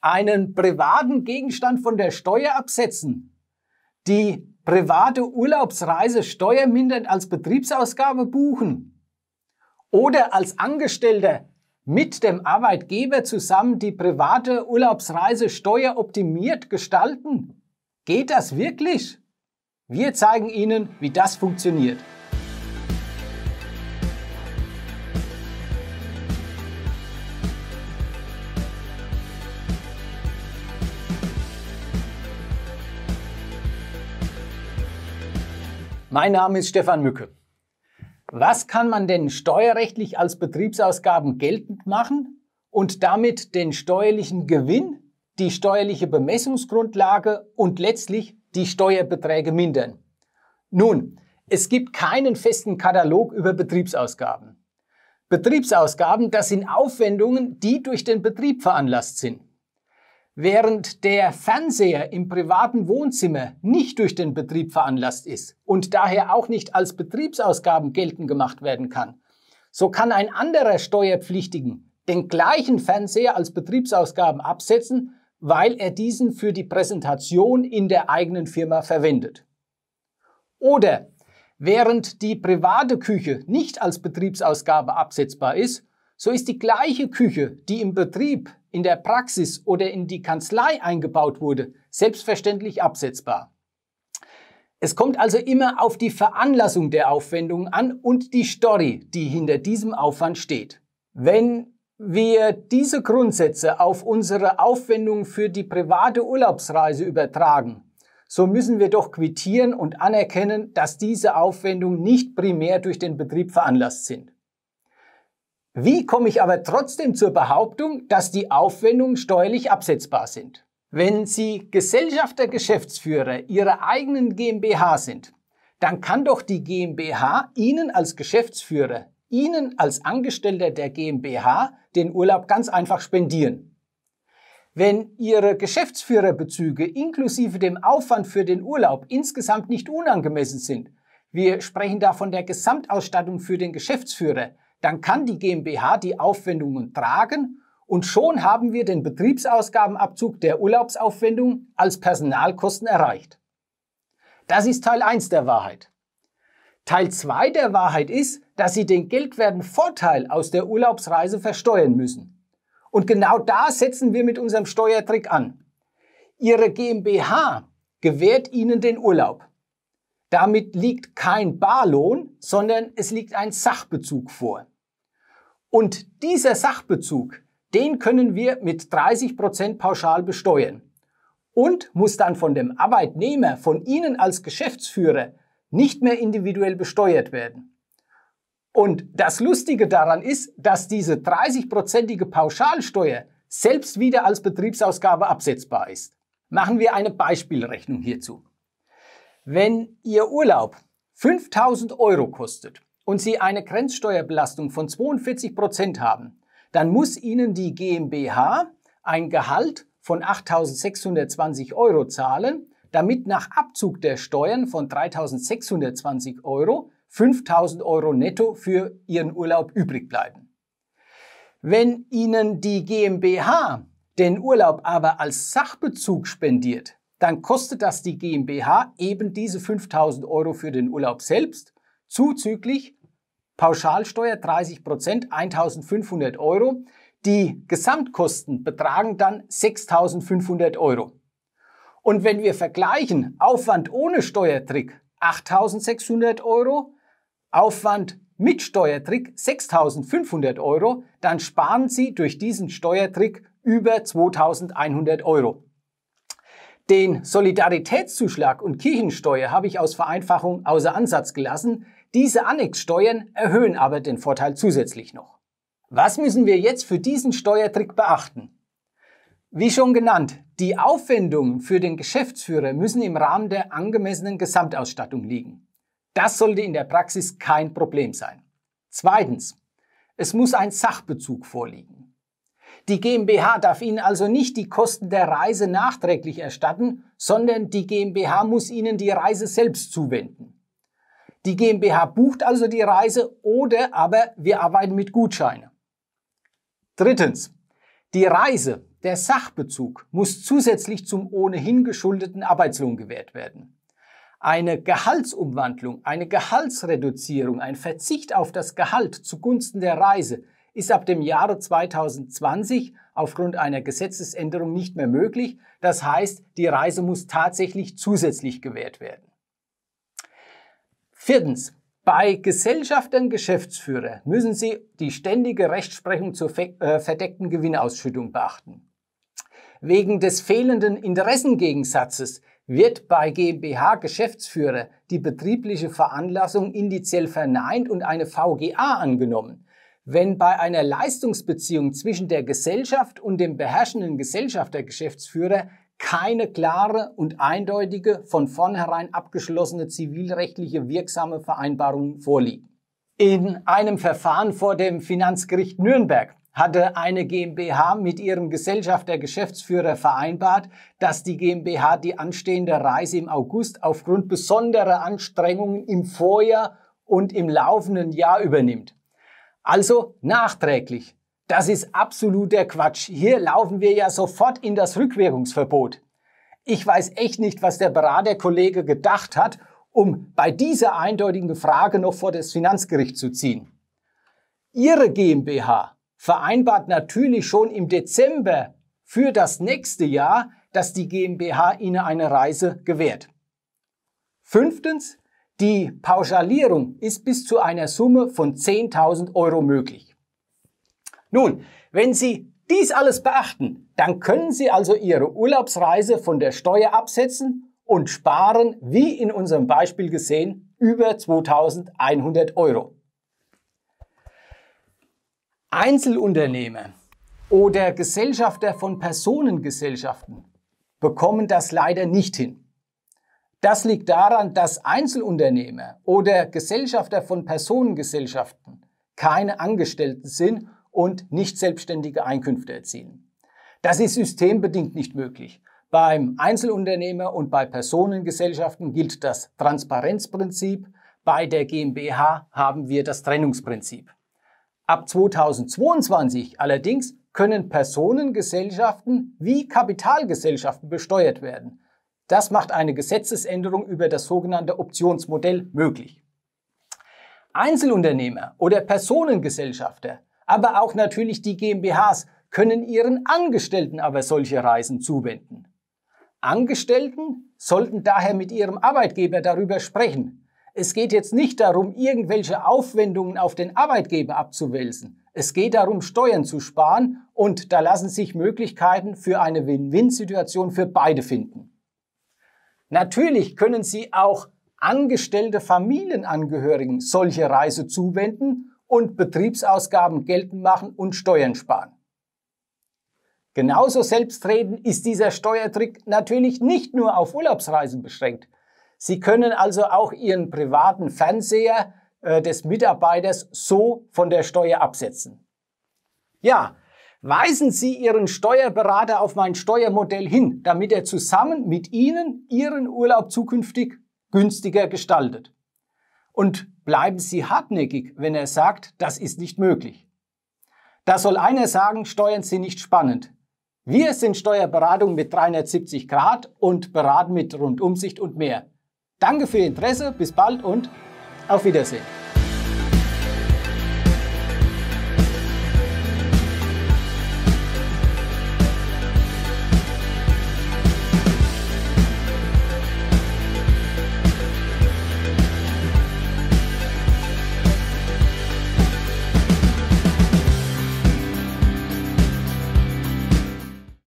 einen privaten Gegenstand von der Steuer absetzen, die private Urlaubsreise steuermindernd als Betriebsausgabe buchen oder als Angestellter mit dem Arbeitgeber zusammen die private Urlaubsreise steueroptimiert gestalten? Geht das wirklich? Wir zeigen Ihnen, wie das funktioniert. Mein Name ist Stefan Mücke. Was kann man denn steuerrechtlich als Betriebsausgaben geltend machen und damit den steuerlichen Gewinn, die steuerliche Bemessungsgrundlage und letztlich die Steuerbeträge mindern? Nun, es gibt keinen festen Katalog über Betriebsausgaben. Betriebsausgaben, das sind Aufwendungen, die durch den Betrieb veranlasst sind. Während der Fernseher im privaten Wohnzimmer nicht durch den Betrieb veranlasst ist und daher auch nicht als Betriebsausgaben geltend gemacht werden kann, so kann ein anderer Steuerpflichtigen den gleichen Fernseher als Betriebsausgaben absetzen, weil er diesen für die Präsentation in der eigenen Firma verwendet. Oder während die private Küche nicht als Betriebsausgabe absetzbar ist, so ist die gleiche Küche, die im Betrieb, in der Praxis oder in die Kanzlei eingebaut wurde, selbstverständlich absetzbar. Es kommt also immer auf die Veranlassung der Aufwendungen an und die Story, die hinter diesem Aufwand steht. Wenn wir diese Grundsätze auf unsere Aufwendungen für die private Urlaubsreise übertragen, so müssen wir doch quittieren und anerkennen, dass diese Aufwendungen nicht primär durch den Betrieb veranlasst sind. Wie komme ich aber trotzdem zur Behauptung, dass die Aufwendungen steuerlich absetzbar sind? Wenn Sie Gesellschafter Geschäftsführer Ihrer eigenen GmbH sind, dann kann doch die GmbH Ihnen als Geschäftsführer, Ihnen als Angestellter der GmbH den Urlaub ganz einfach spendieren. Wenn Ihre Geschäftsführerbezüge inklusive dem Aufwand für den Urlaub insgesamt nicht unangemessen sind, wir sprechen da von der Gesamtausstattung für den Geschäftsführer, dann kann die GmbH die Aufwendungen tragen und schon haben wir den Betriebsausgabenabzug der Urlaubsaufwendung als Personalkosten erreicht. Das ist Teil 1 der Wahrheit. Teil 2 der Wahrheit ist, dass Sie den Geldwertenvorteil aus der Urlaubsreise versteuern müssen. Und genau da setzen wir mit unserem Steuertrick an. Ihre GmbH gewährt Ihnen den Urlaub. Damit liegt kein Barlohn, sondern es liegt ein Sachbezug vor. Und dieser Sachbezug, den können wir mit 30% Prozent pauschal besteuern und muss dann von dem Arbeitnehmer, von Ihnen als Geschäftsführer, nicht mehr individuell besteuert werden. Und das Lustige daran ist, dass diese 30-prozentige Pauschalsteuer selbst wieder als Betriebsausgabe absetzbar ist. Machen wir eine Beispielrechnung hierzu. Wenn Ihr Urlaub 5000 Euro kostet und Sie eine Grenzsteuerbelastung von 42 Prozent haben, dann muss Ihnen die GmbH ein Gehalt von 8.620 Euro zahlen, damit nach Abzug der Steuern von 3.620 Euro 5.000 Euro netto für Ihren Urlaub übrig bleiben. Wenn Ihnen die GmbH den Urlaub aber als Sachbezug spendiert, dann kostet das die GmbH eben diese 5000 Euro für den Urlaub selbst, zuzüglich Pauschalsteuer 30 Prozent, 1500 Euro. Die Gesamtkosten betragen dann 6500 Euro. Und wenn wir vergleichen, Aufwand ohne Steuertrick 8600 Euro, Aufwand mit Steuertrick 6500 Euro, dann sparen Sie durch diesen Steuertrick über 2100 Euro. Den Solidaritätszuschlag und Kirchensteuer habe ich aus Vereinfachung außer Ansatz gelassen. Diese Annexsteuern erhöhen aber den Vorteil zusätzlich noch. Was müssen wir jetzt für diesen Steuertrick beachten? Wie schon genannt, die Aufwendungen für den Geschäftsführer müssen im Rahmen der angemessenen Gesamtausstattung liegen. Das sollte in der Praxis kein Problem sein. Zweitens, es muss ein Sachbezug vorliegen. Die GmbH darf Ihnen also nicht die Kosten der Reise nachträglich erstatten, sondern die GmbH muss Ihnen die Reise selbst zuwenden. Die GmbH bucht also die Reise oder aber wir arbeiten mit Gutscheine. Drittens. Die Reise, der Sachbezug, muss zusätzlich zum ohnehin geschuldeten Arbeitslohn gewährt werden. Eine Gehaltsumwandlung, eine Gehaltsreduzierung, ein Verzicht auf das Gehalt zugunsten der Reise ist ab dem Jahre 2020 aufgrund einer Gesetzesänderung nicht mehr möglich. Das heißt, die Reise muss tatsächlich zusätzlich gewährt werden. Viertens. Bei Gesellschaftern Geschäftsführer müssen Sie die ständige Rechtsprechung zur äh, verdeckten Gewinnausschüttung beachten. Wegen des fehlenden Interessengegensatzes wird bei GmbH-Geschäftsführer die betriebliche Veranlassung indiziell verneint und eine VGA angenommen. Wenn bei einer Leistungsbeziehung zwischen der Gesellschaft und dem beherrschenden Gesellschaftergeschäftsführer keine klare und eindeutige, von vornherein abgeschlossene zivilrechtliche wirksame Vereinbarung vorliegt. In einem Verfahren vor dem Finanzgericht Nürnberg hatte eine GmbH mit ihrem Gesellschafter Geschäftsführer vereinbart, dass die GmbH die anstehende Reise im August aufgrund besonderer Anstrengungen im Vorjahr und im laufenden Jahr übernimmt. Also nachträglich. Das ist absoluter Quatsch. Hier laufen wir ja sofort in das Rückwirkungsverbot. Ich weiß echt nicht, was der Beraterkollege gedacht hat, um bei dieser eindeutigen Frage noch vor das Finanzgericht zu ziehen. Ihre GmbH vereinbart natürlich schon im Dezember für das nächste Jahr, dass die GmbH Ihnen eine Reise gewährt. Fünftens, die Pauschalierung ist bis zu einer Summe von 10.000 Euro möglich. Nun, wenn Sie dies alles beachten, dann können Sie also Ihre Urlaubsreise von der Steuer absetzen und sparen, wie in unserem Beispiel gesehen, über 2100 Euro. Einzelunternehmer oder Gesellschafter von Personengesellschaften bekommen das leider nicht hin. Das liegt daran, dass Einzelunternehmer oder Gesellschafter von Personengesellschaften keine Angestellten sind und nicht selbstständige Einkünfte erzielen. Das ist systembedingt nicht möglich. Beim Einzelunternehmer und bei Personengesellschaften gilt das Transparenzprinzip, bei der GmbH haben wir das Trennungsprinzip. Ab 2022 allerdings können Personengesellschaften wie Kapitalgesellschaften besteuert werden. Das macht eine Gesetzesänderung über das sogenannte Optionsmodell möglich. Einzelunternehmer oder Personengesellschafter, aber auch natürlich die GmbHs können ihren Angestellten aber solche Reisen zuwenden. Angestellten sollten daher mit ihrem Arbeitgeber darüber sprechen. Es geht jetzt nicht darum, irgendwelche Aufwendungen auf den Arbeitgeber abzuwälzen. Es geht darum, Steuern zu sparen und da lassen sich Möglichkeiten für eine Win-Win-Situation für beide finden. Natürlich können Sie auch angestellte Familienangehörigen solche Reise zuwenden und Betriebsausgaben geltend machen und Steuern sparen. Genauso selbstredend ist dieser Steuertrick natürlich nicht nur auf Urlaubsreisen beschränkt. Sie können also auch Ihren privaten Fernseher äh, des Mitarbeiters so von der Steuer absetzen. Ja, Weisen Sie Ihren Steuerberater auf mein Steuermodell hin, damit er zusammen mit Ihnen Ihren Urlaub zukünftig günstiger gestaltet. Und bleiben Sie hartnäckig, wenn er sagt, das ist nicht möglich. Da soll einer sagen, Steuern sind nicht spannend. Wir sind Steuerberatung mit 370 Grad und beraten mit Rundumsicht und mehr. Danke für Ihr Interesse, bis bald und auf Wiedersehen.